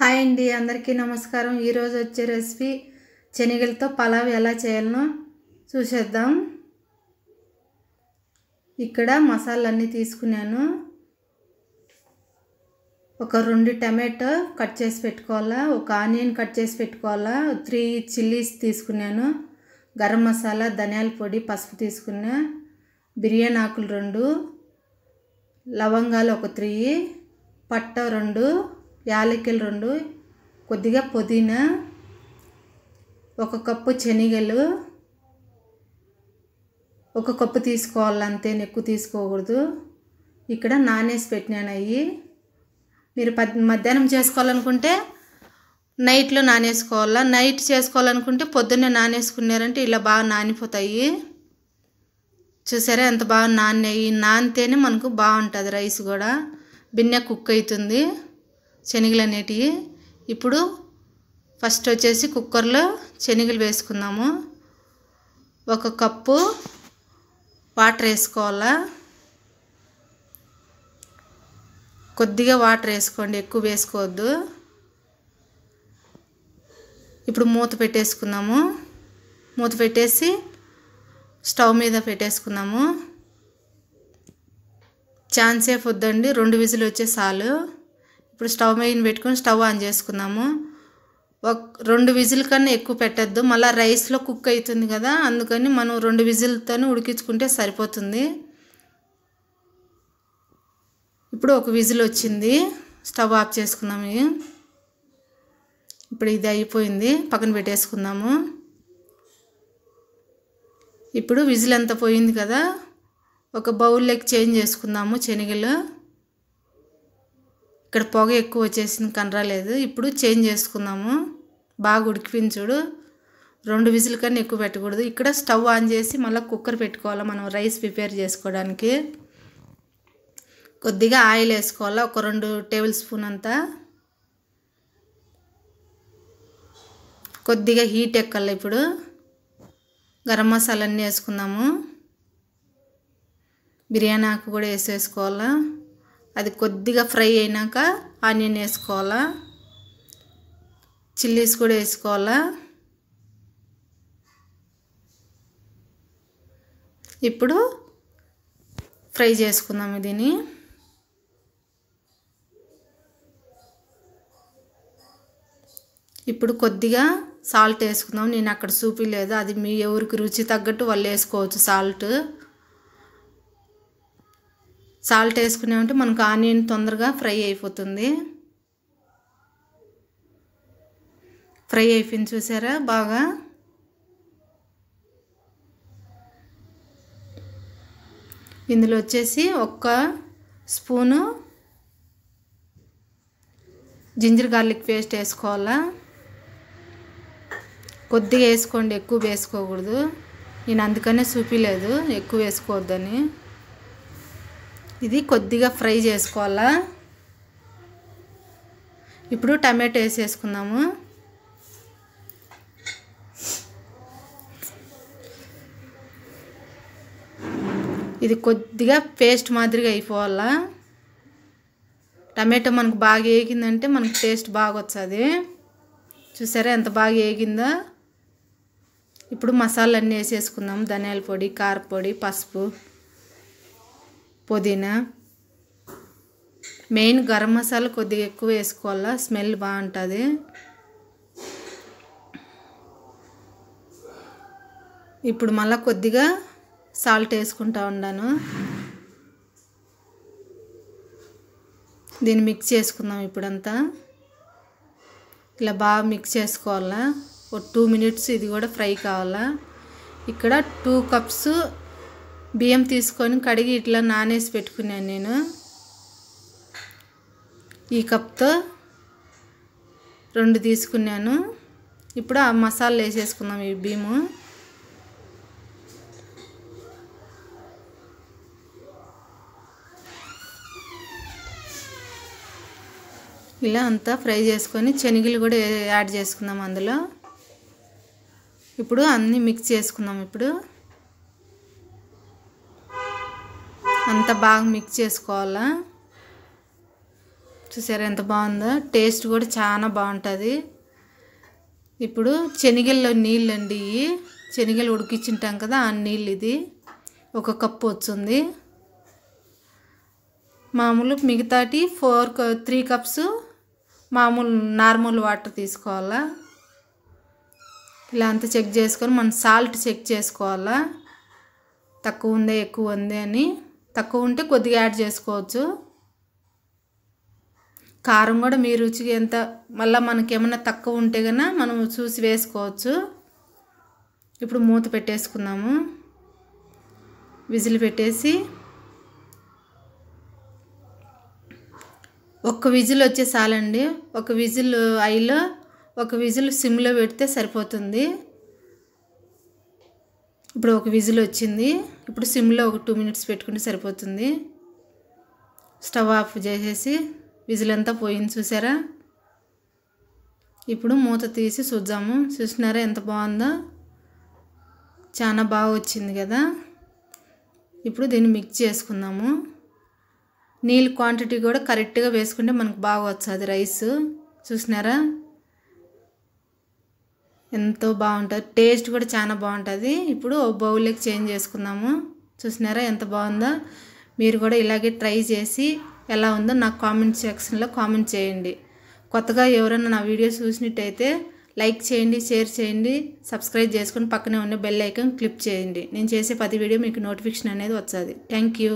hi అండి అందరికీ నమస్కారం ఈరోజు వచ్చే రెసిపీ శనగలతో పలావ్ ఎలా చేయాలనో చూసేద్దాం ఇక్కడ మసాలన్నీ తీసుకున్నాను ఒక రెండు టమాటో కట్ చేసి పెట్టుకోవాలా ఒక ఆనియన్ కట్ చేసి పెట్టుకోవాలా త్రీ చిల్లీస్ తీసుకున్నాను గరం మసాలా ధనియాల పొడి పసుపు తీసుకున్నా బిర్యానీ ఆకులు రెండు లవంగాలు ఒక త్రీ పట్ట రెండు యాలకులు రెండు కొద్దిగా పుదీనా ఒక కప్పు శనగలు ఒక కప్పు తీసుకోవాలి అంతే ఎక్కువ తీసుకోకూడదు ఇక్కడ నానేసి పెట్టినాను అవి మీరు పద్ మధ్యాహ్నం చేసుకోవాలనుకుంటే నైట్లో నానేసుకోవాలా నైట్ చేసుకోవాలనుకుంటే పొద్దున్నే నానేసుకున్నారంటే ఇలా బాగా నానిపోతాయి చూసారా ఎంత బాగా నాన్నాయి నానితేనే మనకు బాగుంటుంది రైస్ కూడా బిన్నె కుక్ అవుతుంది శనగలు అనేటివి ఇప్పుడు ఫస్ట్ వచ్చేసి కుక్కర్లో శనగలు వేసుకుందాము ఒక కప్పు వాటర్ వేసుకోవాలా కొద్దిగా వాటర్ వేసుకోండి ఎక్కువ వేసుకోవద్దు ఇప్పుడు మూత పెట్టేసుకుందాము మూత పెట్టేసి స్టవ్ మీద పెట్టేసుకుందాము సేఫ్ వద్దండి రెండు విజులు వచ్చే చాలు ఇప్పుడు స్టవ్ మెయిన్ పెట్టుకుని స్టవ్ ఆన్ చేసుకున్నాము ఒక రెండు విజిల్ కన్నా ఎక్కువ పెట్టద్దు మళ్ళీ రైస్లో కుక్ అవుతుంది కదా అందుకని మనం రెండు విజిల్తో ఉడికించుకుంటే సరిపోతుంది ఇప్పుడు ఒక విజిల్ వచ్చింది స్టవ్ ఆఫ్ చేసుకున్నాము ఇప్పుడు ఇది అయిపోయింది పక్కన పెట్టేసుకుందాము ఇప్పుడు విజిల్ అంతా పోయింది కదా ఒక బౌల్లోకి చేంజ్ చేసుకుందాము శనగలు ఇక్కడ పొగ ఎక్కువ వచ్చేసింది కనరాలేదు ఇప్పుడు చేంజ్ చేసుకుందాము బాగా ఉడికిపించుడు రెండు విజిల్ కన్నా ఎక్కువ పెట్టకూడదు ఇక్కడ స్టవ్ ఆన్ చేసి మళ్ళీ కుక్కర్ పెట్టుకోవాలి మనం రైస్ ప్రిపేర్ చేసుకోవడానికి కొద్దిగా ఆయిల్ వేసుకోవాలి ఒక రెండు టేబుల్ స్పూన్ అంతా కొద్దిగా హీట్ ఎక్కాలి ఇప్పుడు గరం మసాలా అన్నీ వేసుకుందాము బిర్యానీ ఆకు కూడా వేసేసుకోవాలి అది కొద్దిగా ఫ్రై అయినాక ఆనియన్ వేసుకోవాలా చిల్లీస్ కూడా వేసుకోవాలా ఇప్పుడు ఫ్రై చేసుకుందాం దీన్ని ఇప్పుడు కొద్దిగా సాల్ట్ వేసుకుందాం నేను అక్కడ చూపిలేదు అది మీ ఎవరికి రుచి తగ్గట్టు వాళ్ళు వేసుకోవచ్చు సాల్ట్ సాల్ట్ ఉంటే మనకు ఆనియన్ తొందరగా ఫ్రై అయిపోతుంది ఫ్రై అయిపోయింది చూసారా బాగా ఇందులో వచ్చేసి ఒక్క స్పూను జింజర్ గార్లిక్ పేస్ట్ వేసుకోవాలా కొద్దిగా వేసుకోండి ఎక్కువ వేసుకోకూడదు నేను అందుకనే చూపిలేదు ఎక్కువ వేసుకోవద్దని ఇది కొద్దిగా ఫ్రై చేసుకోవాలా ఇప్పుడు టమాటో వేసేసుకుందాము ఇది కొద్దిగా పేస్ట్ మాదిరిగా అయిపోవాలా టమాటో మనకు బాగా వేగిందంటే మనకు టేస్ట్ బాగా వచ్చేది చూసారా ఎంత బాగా వేగిందా ఇప్పుడు మసాలా అన్నీ వేసేసుకుందాం ధనియాల పొడి కారపొడి పసుపు పుదీనా మెయిన్ గరం మసాలా కొద్దిగా ఎక్కువ వేసుకోవాలా స్మెల్ బాగుంటుంది ఇప్పుడు మళ్ళీ కొద్దిగా సాల్ట్ వేసుకుంటా ఉన్నాను దీన్ని మిక్స్ చేసుకుందాం ఇప్పుడంతా ఇలా బాగా మిక్స్ చేసుకోవాలా ఒక టూ మినిట్స్ ఇది కూడా ఫ్రై కావాలా ఇక్కడ టూ కప్స్ బియ్యం తీసుకొని కడిగి ఇట్లా నానేసి పెట్టుకున్నాను నేను ఈ కప్తో రెండు తీసుకున్నాను ఇప్పుడు ఆ మసాలా వేసేసుకుందాం ఈ బియ్యము ఇలా అంతా ఫ్రై చేసుకొని శనగలు కూడా యాడ్ చేసుకుందాం అందులో ఇప్పుడు అన్నీ మిక్స్ చేసుకుందాం ఇప్పుడు అంతా బాగా మిక్స్ చేసుకోవాలా చూసారా ఎంత బాగుందో టేస్ట్ కూడా చాలా బాగుంటుంది ఇప్పుడు శనిగల్లో నీళ్ళు అండి ఇవి శనగలు ఉడికించింటాం కదా ఆ నీళ్ళు ఇది ఒక కప్పు వచ్చింది మామూలు మిగతాటి ఫోర్ త్రీ కప్స్ మామూలు నార్మల్ వాటర్ తీసుకోవాలా ఇలా అంతా చెక్ చేసుకొని మనం సాల్ట్ చెక్ చేసుకోవాలా తక్కువ ఉందే ఎక్కువ ఉందే అని తక్కువ ఉంటే కొద్దిగా యాడ్ చేసుకోవచ్చు కారం కూడా మీ రుచికి ఎంత మళ్ళీ మనకి ఏమైనా తక్కువ ఉంటే కన్నా మనం చూసి వేసుకోవచ్చు ఇప్పుడు మూత పెట్టేసుకుందాము విజిల్ పెట్టేసి ఒక్క విజిల్ వచ్చే చాలండి ఒక విజిల్ ఐలో ఒక విజిల్ సిమ్లో పెడితే సరిపోతుంది ఇప్పుడు ఒక విజిల్ వచ్చింది ఇప్పుడు సిమ్లో ఒక టూ మినిట్స్ పెట్టుకుంటే సరిపోతుంది స్టవ్ ఆఫ్ చేసేసి విజిల్ అంతా పోయింది చూసారా ఇప్పుడు మూత తీసి చూద్దాము చూసినారా ఎంత బాగుందో చాలా బాగా వచ్చింది కదా ఇప్పుడు దీన్ని మిక్స్ చేసుకుందాము నీళ్ళు క్వాంటిటీ కూడా కరెక్ట్గా వేసుకుంటే మనకు బాగా వస్తుంది రైస్ చూసినారా ఎంతో బాగుంటుంది టేస్ట్ కూడా చాలా బాగుంటుంది ఇప్పుడు బౌల్కి చేంజ్ చేసుకుందాము చూసినారా ఎంత బాగుందో మీరు కూడా ఇలాగే ట్రై చేసి ఎలా ఉందో నాకు కామెంట్ సెక్షన్లో కామెంట్ చేయండి కొత్తగా ఎవరైనా నా వీడియో చూసినట్టయితే లైక్ చేయండి షేర్ చేయండి సబ్స్క్రైబ్ చేసుకుని పక్కనే ఉన్న బెల్ ఐకన్ క్లిక్ చేయండి నేను చేసే ప్రతి వీడియో మీకు నోటిఫికేషన్ అనేది వచ్చేది థ్యాంక్ యూ